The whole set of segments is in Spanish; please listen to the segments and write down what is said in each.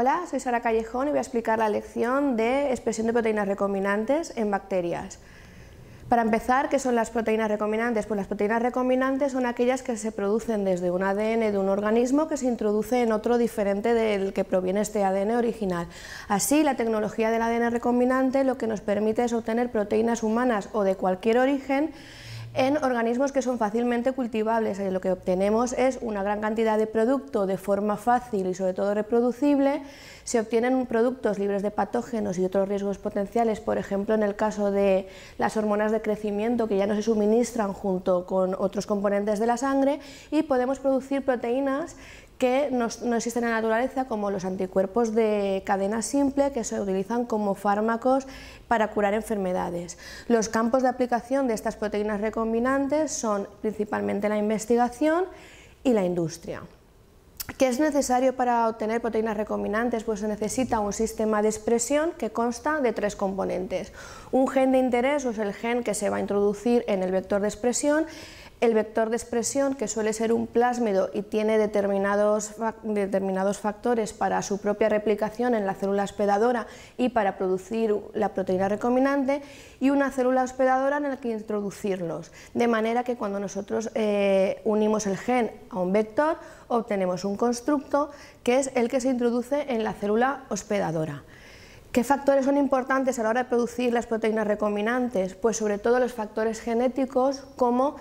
Hola, soy Sara Callejón y voy a explicar la lección de expresión de proteínas recombinantes en bacterias. Para empezar, ¿qué son las proteínas recombinantes? Pues las proteínas recombinantes son aquellas que se producen desde un ADN de un organismo que se introduce en otro diferente del que proviene este ADN original. Así, la tecnología del ADN recombinante lo que nos permite es obtener proteínas humanas o de cualquier origen en organismos que son fácilmente cultivables. Eh, lo que obtenemos es una gran cantidad de producto de forma fácil y sobre todo reproducible. Se obtienen productos libres de patógenos y otros riesgos potenciales, por ejemplo, en el caso de las hormonas de crecimiento que ya no se suministran junto con otros componentes de la sangre y podemos producir proteínas que no, existen en la naturaleza, como los anticuerpos de cadena simple que se utilizan como fármacos para curar enfermedades. Los campos de aplicación de estas proteínas recombinantes son principalmente la investigación y la industria. ¿Qué es necesario para obtener proteínas recombinantes? Pues se necesita un sistema de expresión que consta de tres componentes. Un gen de interés, o es el gen que se va a introducir en el vector de expresión, el vector de expresión, que suele ser un plásmido y tiene determinados, determinados factores para su propia replicación en la célula hospedadora y para producir la proteína recombinante, y una célula hospedadora en la que introducirlos. De manera que cuando nosotros eh, unimos el gen a un vector, obtenemos un constructo que es el que se introduce en la célula hospedadora. ¿Qué factores son importantes a la hora de producir las proteínas recombinantes? Pues sobre todo los factores genéticos como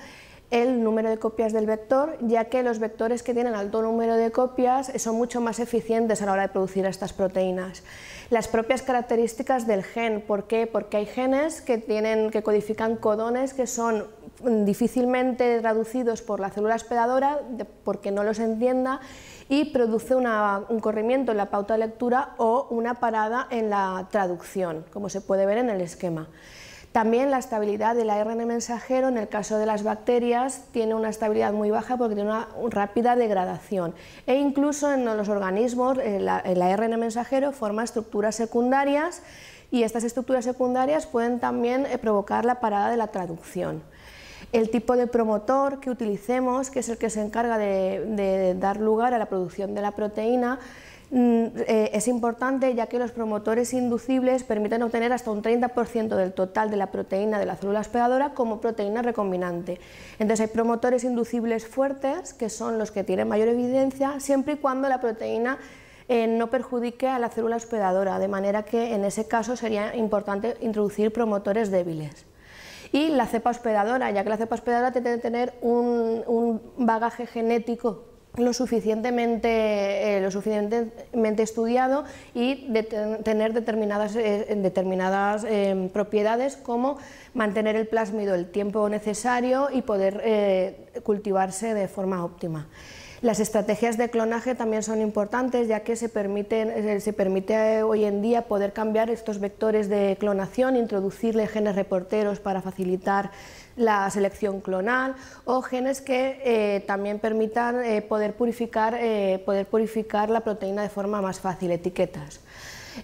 el número de copias del vector, ya que los vectores que tienen alto número de copias son mucho más eficientes a la hora de producir estas proteínas. Las propias características del gen, ¿por qué? Porque hay genes que, tienen, que codifican codones que son difícilmente traducidos por la célula hospedadora porque no los entienda y produce un corrimiento en la pauta de lectura o una parada en la traducción, como se puede ver en el esquema. También la estabilidad del ARN mensajero en el caso de las bacterias tiene una estabilidad muy baja porque tiene una rápida degradación e incluso en los organismos eh, el ARN mensajero forma estructuras secundarias y estas estructuras secundarias pueden también eh, provocar la parada de la traducción el tipo de promotor que utilicemos, que es el que se encarga de, de, dar lugar a la producción de la proteína, Mm, eh, es importante ya que los promotores inducibles permiten obtener hasta un 30% del total de la proteína de la célula hospedadora como proteína recombinante. Entonces hay promotores inducibles fuertes que son los que tienen mayor evidencia siempre y cuando la proteína eh, no perjudique a la célula hospedadora, de manera que en ese caso sería importante introducir promotores débiles y la cepa hospedadora, ya que la cepa hospedadora tiene que tener un, un, bagaje genético lo suficientemente, eh, lo suficientemente estudiado y tener determinadas, eh, eh, propiedades como mantener el plásmido el tiempo necesario y poder cultivarse de forma óptima. Las estrategias de clonaje también son importantes, ya que se, se permite hoy en día poder cambiar estos vectores de clonación, introducirle genes reporteros para facilitar la selección clonal o genes que eh, también permitan eh, poder, purificar, eh, poder purificar la proteína de forma más fácil, etiquetas.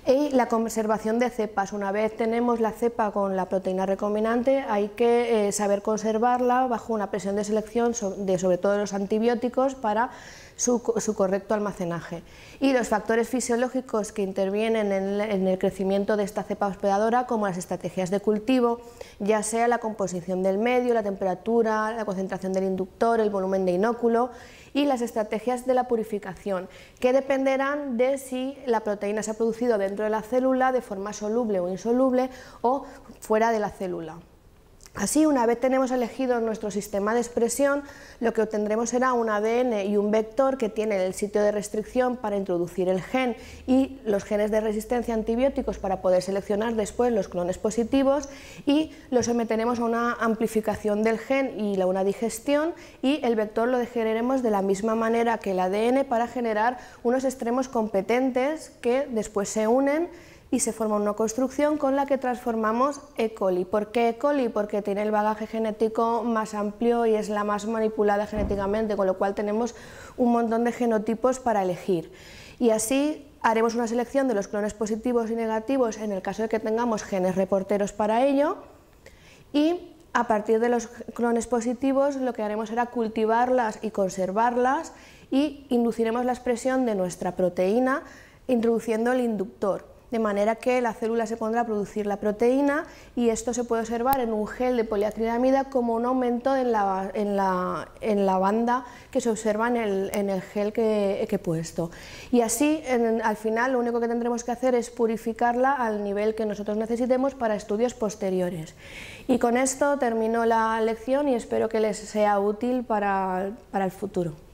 Y la conservación de cepas. Una vez tenemos la cepa con la proteína recombinante, hay que saber conservarla bajo una presión de selección de sobre todo de los antibióticos para su, correcto almacenaje. Y los factores fisiológicos que intervienen en, en el crecimiento de esta cepa hospedadora, como las estrategias de cultivo, ya sea la composición del medio, la temperatura, la concentración del inductor, el volumen de inóculo y las estrategias de la purificación, que dependerán de si la proteína se ha producido dentro de la célula de forma soluble o insoluble o fuera de la célula. Así, una vez tenemos elegido nuestro sistema de expresión, lo que obtendremos será un ADN y un vector que tienen el sitio de restricción para introducir el gen y los genes de resistencia a antibióticos para poder seleccionar después los clones positivos y los someteremos a una amplificación del gen y a una digestión y el vector lo degeneremos de la misma manera que el ADN para generar unos extremos competentes que después se unen y se forma una construcción con la que transformamos E. coli. ¿Por qué E. coli? Porque tiene el bagaje genético más amplio y es la más manipulada genéticamente, con lo cual tenemos un montón de genotipos para elegir. Y así haremos una selección de los clones positivos y negativos en el caso de que tengamos genes reporteros para ello y a partir de los clones positivos lo que haremos será cultivarlas y conservarlas y induciremos la expresión de nuestra proteína introduciendo el inductor de manera que la célula se pondrá a producir la proteína y esto se puede observar en un gel de poliacrilamida como un aumento en la, banda que se observa en el, gel que, he puesto. Y así, al final, lo único que tendremos que hacer es purificarla al nivel que nosotros necesitemos para estudios posteriores. Y con esto termino la lección y espero que les sea útil para el futuro.